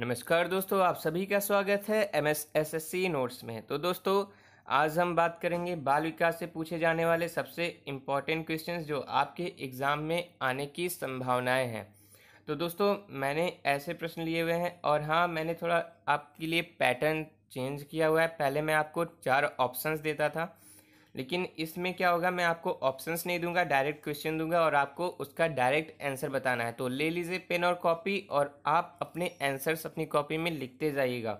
नमस्कार दोस्तों आप सभी का स्वागत है M S S S C notes में तो दोस्तों आज हम बात करेंगे बाल विकास से पूछे जाने वाले सबसे इम्पॉर्टेंट क्वेश्चन जो आपके एग्ज़ाम में आने की संभावनाएं हैं तो दोस्तों मैंने ऐसे प्रश्न लिए हुए हैं और हाँ मैंने थोड़ा आपके लिए पैटर्न चेंज किया हुआ है पहले मैं आपको चार ऑप्शंस देता था लेकिन इसमें क्या होगा मैं आपको ऑप्शंस नहीं दूंगा डायरेक्ट क्वेश्चन दूंगा और आपको उसका डायरेक्ट आंसर बताना है तो ले लीजिए पेन और कॉपी और आप अपने आंसर्स अपनी कॉपी में लिखते जाइएगा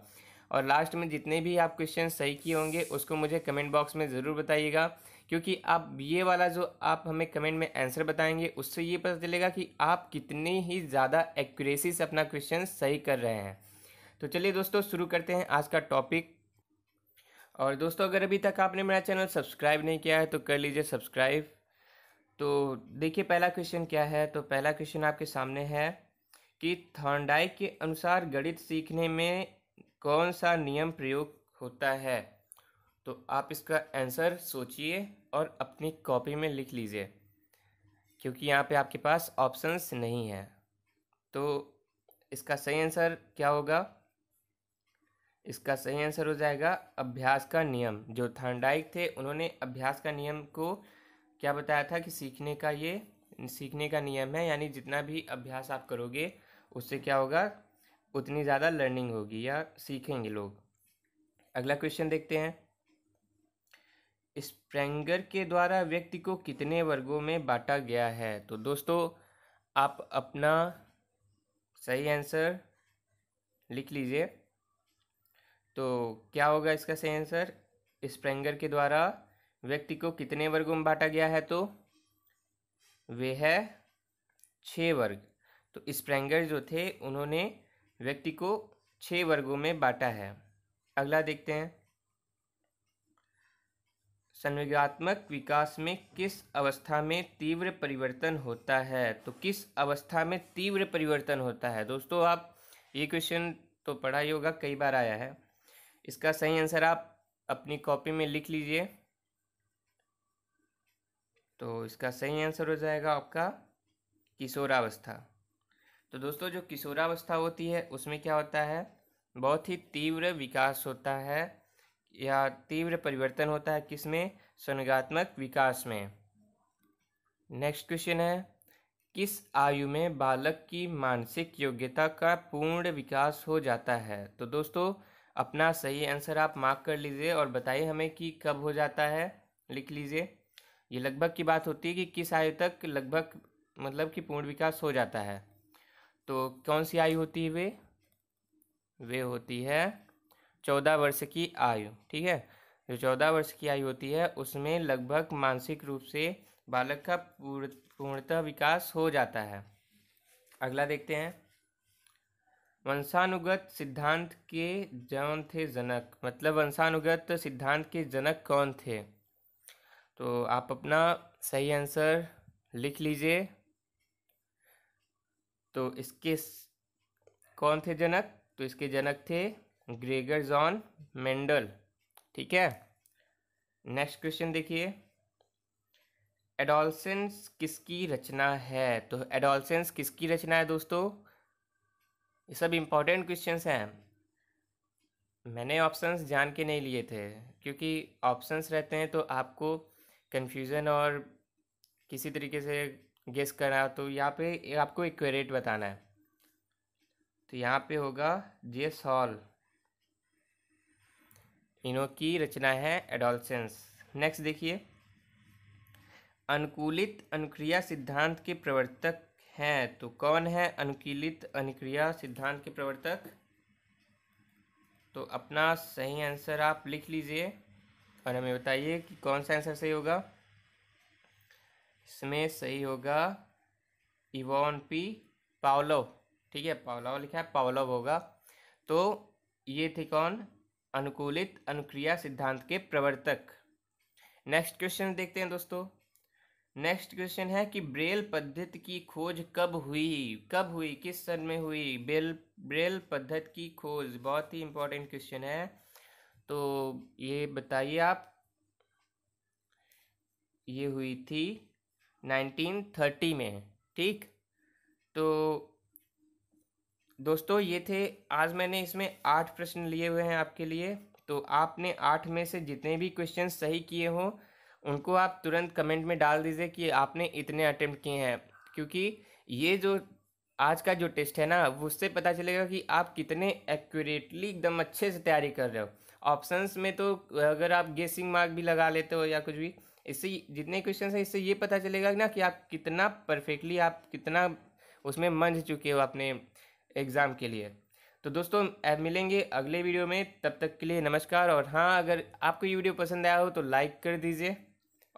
और लास्ट में जितने भी आप क्वेश्चन सही किए होंगे उसको मुझे कमेंट बॉक्स में ज़रूर बताइएगा क्योंकि आप ये वाला जो आप हमें कमेंट में आंसर बताएंगे उससे ये पता चलेगा कि आप कितनी ही ज़्यादा एक्यूरेसी से अपना क्वेश्चन सही कर रहे हैं तो चलिए दोस्तों शुरू करते हैं आज का टॉपिक और दोस्तों अगर अभी तक आपने मेरा चैनल सब्सक्राइब नहीं किया है तो कर लीजिए सब्सक्राइब तो देखिए पहला क्वेश्चन क्या है तो पहला क्वेश्चन आपके सामने है कि थॉर्नडाइक के अनुसार गणित सीखने में कौन सा नियम प्रयोग होता है तो आप इसका आंसर सोचिए और अपनी कॉपी में लिख लीजिए क्योंकि यहाँ पे आपके पास ऑप्शंस नहीं है तो इसका सही आंसर क्या होगा इसका सही आंसर हो जाएगा अभ्यास का नियम जो थर्नडाइक थे उन्होंने अभ्यास का नियम को क्या बताया था कि सीखने का ये सीखने का नियम है यानी जितना भी अभ्यास आप करोगे उससे क्या होगा उतनी ज़्यादा लर्निंग होगी या सीखेंगे लोग अगला क्वेश्चन देखते हैं स्प्रेंगर के द्वारा व्यक्ति को कितने वर्गों में बांटा गया है तो दोस्तों आप अपना सही आंसर लिख लीजिए तो क्या होगा इसका सही आंसर स्प्रेंगर के द्वारा व्यक्ति को कितने वर्गों में बांटा गया है तो वे है छः वर्ग तो स्प्रेंगर जो थे उन्होंने व्यक्ति को छः वर्गों में बांटा है अगला देखते हैं संविगात्मक विकास में किस अवस्था में तीव्र परिवर्तन होता है तो किस अवस्था में तीव्र परिवर्तन होता है दोस्तों आप ये क्वेश्चन तो पढ़ा ही होगा कई बार आया है इसका सही आंसर आप अपनी कॉपी में लिख लीजिए तो इसका सही आंसर हो जाएगा आपका किशोरावस्था तो दोस्तों जो किशोरावस्था होती है उसमें क्या होता है बहुत ही तीव्र विकास होता है या तीव्र परिवर्तन होता है किसमें संगात्मक विकास में नेक्स्ट क्वेश्चन है किस आयु में बालक की मानसिक योग्यता का पूर्ण विकास हो जाता है तो दोस्तों अपना सही आंसर आप मार्क कर लीजिए और बताइए हमें कि कब हो जाता है लिख लीजिए ये लगभग की बात होती है कि किस आयु तक लगभग मतलब कि पूर्ण विकास हो जाता है तो कौन सी आयु होती है वे वे होती है चौदह वर्ष की आयु ठीक है जो चौदह वर्ष की आयु होती है उसमें लगभग मानसिक रूप से बालक का पूर्ण पूर्णतः विकास हो जाता है अगला देखते हैं वंशानुगत सिद्धांत के जौन थे जनक मतलब वंशानुगत सिद्धांत के जनक कौन थे तो आप अपना सही आंसर लिख लीजिए तो इसके कौन थे जनक तो इसके जनक थे ग्रेगर जॉन मेंडल ठीक है नेक्स्ट क्वेश्चन देखिए एडोलसेंस किसकी रचना है तो एडोलसेंस किसकी रचना है दोस्तों ये सब इम्पॉर्टेंट क्वेश्चन हैं मैंने ऑप्शंस जान के नहीं लिए थे क्योंकि ऑप्शंस रहते हैं तो आपको कन्फ्यूज़न और किसी तरीके से गेस करना तो यहाँ पे आपको एक्यूरेट बताना है तो यहाँ पे होगा जे सॉल इनो की रचना है एडोलसेंस नेक्स्ट देखिए अनुकूलित अनुक्रिया सिद्धांत के प्रवर्तक हैं तो कौन है अनुकूलित अनुक्रिया सिद्धांत के प्रवर्तक तो अपना सही आंसर आप लिख लीजिए और हमें बताइए कि कौन सा आंसर सही होगा इसमें सही होगा इवॉन पी पावलो ठीक है पावलो लिखा है पावलोव होगा तो ये थे कौन अनुकूलित अनुक्रिया सिद्धांत के प्रवर्तक नेक्स्ट क्वेश्चन देखते हैं दोस्तों नेक्स्ट क्वेश्चन है कि ब्रेल पद्धति की खोज कब हुई कब हुई किस सन में हुई ब्रेल ब्रेल पद्धति की खोज बहुत ही इंपॉर्टेंट क्वेश्चन है तो ये बताइए आप ये हुई थी 1930 में ठीक तो दोस्तों ये थे आज मैंने इसमें आठ प्रश्न लिए हुए हैं आपके लिए तो आपने आठ में से जितने भी क्वेश्चन सही किए हों उनको आप तुरंत कमेंट में डाल दीजिए कि आपने इतने अटैम्प्ट किए हैं क्योंकि ये जो आज का जो टेस्ट है ना उससे पता चलेगा कि आप कितने एक्यूरेटली एकदम अच्छे से तैयारी कर रहे हो ऑप्शंस में तो अगर आप गेसिंग मार्क भी लगा लेते हो या कुछ भी इससे जितने क्वेश्चन हैं इससे ये पता चलेगा ना कि आप कितना परफेक्टली आप कितना उसमें मंझ चुके हो अपने एग्ज़ाम के लिए तो दोस्तों मिलेंगे अगले वीडियो में तब तक के लिए नमस्कार और हाँ अगर आपको ये वीडियो पसंद आया हो तो लाइक कर दीजिए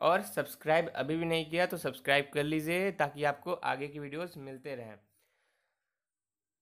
और सब्सक्राइब अभी भी नहीं किया तो सब्सक्राइब कर लीजिए ताकि आपको आगे की वीडियोस मिलते रहें